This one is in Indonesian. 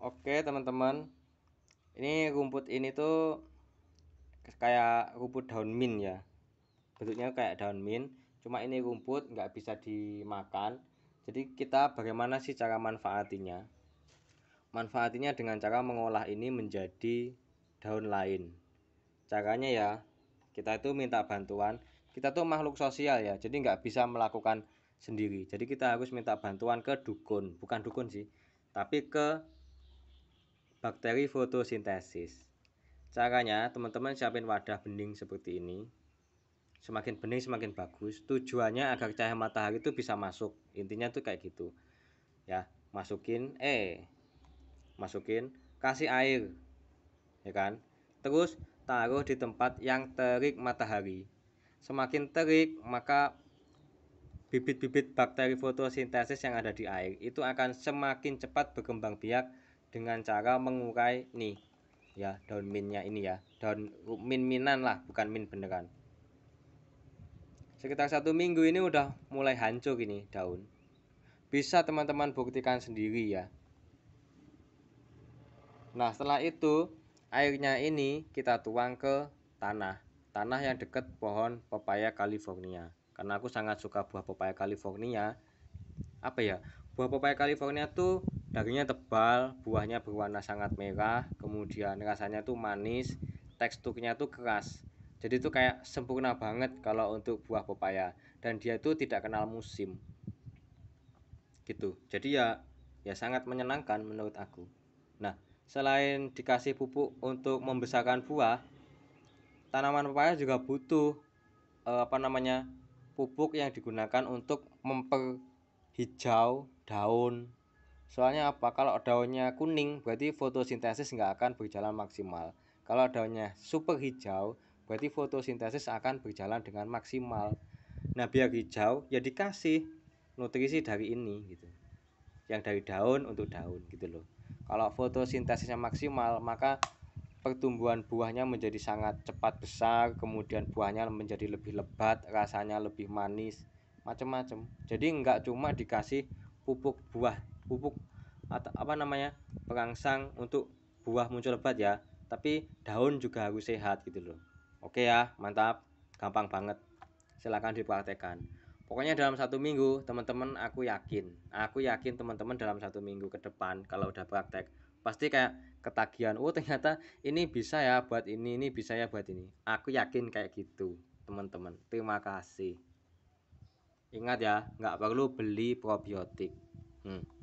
Oke teman-teman Ini rumput ini tuh Kayak rumput daun min ya Bentuknya kayak daun min. Cuma ini rumput nggak bisa dimakan Jadi kita bagaimana sih cara manfaatinya Manfaatinya dengan cara mengolah ini menjadi daun lain Caranya ya Kita itu minta bantuan Kita tuh makhluk sosial ya Jadi nggak bisa melakukan sendiri Jadi kita harus minta bantuan ke dukun Bukan dukun sih Tapi ke Bakteri fotosintesis. Caranya, teman-teman siapin wadah bening seperti ini. Semakin bening semakin bagus. Tujuannya agar cahaya matahari itu bisa masuk. Intinya tuh kayak gitu. Ya, masukin eh masukin, kasih air. Ya kan? Terus taruh di tempat yang terik matahari. Semakin terik, maka bibit-bibit bakteri fotosintesis yang ada di air itu akan semakin cepat berkembang biak dengan cara mengukai nih ya daun minnya ini ya daun min minan lah bukan min beneran sekitar satu minggu ini udah mulai hancur ini daun bisa teman-teman buktikan sendiri ya nah setelah itu airnya ini kita tuang ke tanah tanah yang dekat pohon pepaya California karena aku sangat suka buah pepaya California apa ya buah pepaya California tuh Dagingnya tebal, buahnya berwarna sangat merah, kemudian rasanya tuh manis, teksturnya tuh keras. Jadi itu kayak sempurna banget kalau untuk buah pepaya dan dia itu tidak kenal musim. Gitu. Jadi ya ya sangat menyenangkan menurut aku. Nah, selain dikasih pupuk untuk membesarkan buah, tanaman pepaya juga butuh eh, apa namanya? pupuk yang digunakan untuk memperhijau daun Soalnya apa? Kalau daunnya kuning, berarti fotosintesis nggak akan berjalan maksimal. Kalau daunnya super hijau, berarti fotosintesis akan berjalan dengan maksimal. Nah, biar hijau, ya dikasih nutrisi dari ini gitu. Yang dari daun untuk daun gitu loh. Kalau fotosintesisnya maksimal, maka pertumbuhan buahnya menjadi sangat cepat besar, kemudian buahnya menjadi lebih lebat, rasanya lebih manis, macam-macam. Jadi nggak cuma dikasih pupuk buah pupuk atau apa namanya perangsang untuk buah muncul lebat ya tapi daun juga harus sehat gitu loh oke ya mantap gampang banget silahkan dipraktekan. pokoknya dalam satu minggu teman-teman aku yakin aku yakin teman-teman dalam satu minggu ke depan kalau udah praktek pasti kayak ketagihan oh ternyata ini bisa ya buat ini ini bisa ya buat ini aku yakin kayak gitu teman-teman terima kasih Ingat ya, nggak perlu beli probiotik. Hmm.